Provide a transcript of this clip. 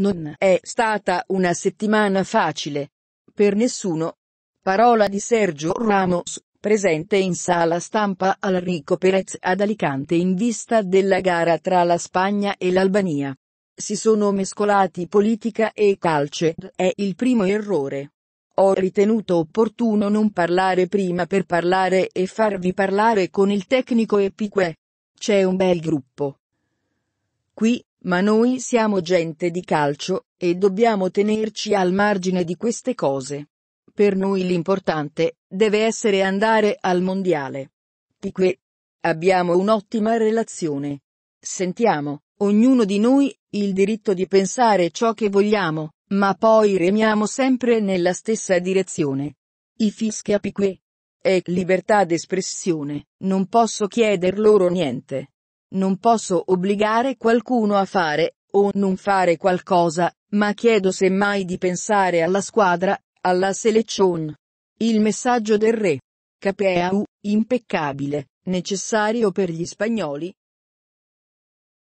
Non è stata una settimana facile. Per nessuno. Parola di Sergio Ramos, presente in sala stampa al Rico Perez ad Alicante in vista della gara tra la Spagna e l'Albania. Si sono mescolati politica e calcio, è il primo errore. Ho ritenuto opportuno non parlare prima per parlare e farvi parlare con il tecnico e C'è un bel gruppo qui, ma noi siamo gente di calcio, e dobbiamo tenerci al margine di queste cose. Per noi l'importante, deve essere andare al mondiale. Pique. Abbiamo un'ottima relazione. Sentiamo, ognuno di noi, il diritto di pensare ciò che vogliamo, ma poi remiamo sempre nella stessa direzione. I fischia Pique. È libertà d'espressione, non posso chieder loro niente. Non posso obbligare qualcuno a fare, o non fare qualcosa, ma chiedo semmai di pensare alla squadra, alla selezione. Il messaggio del re. Capeau, impeccabile, necessario per gli spagnoli,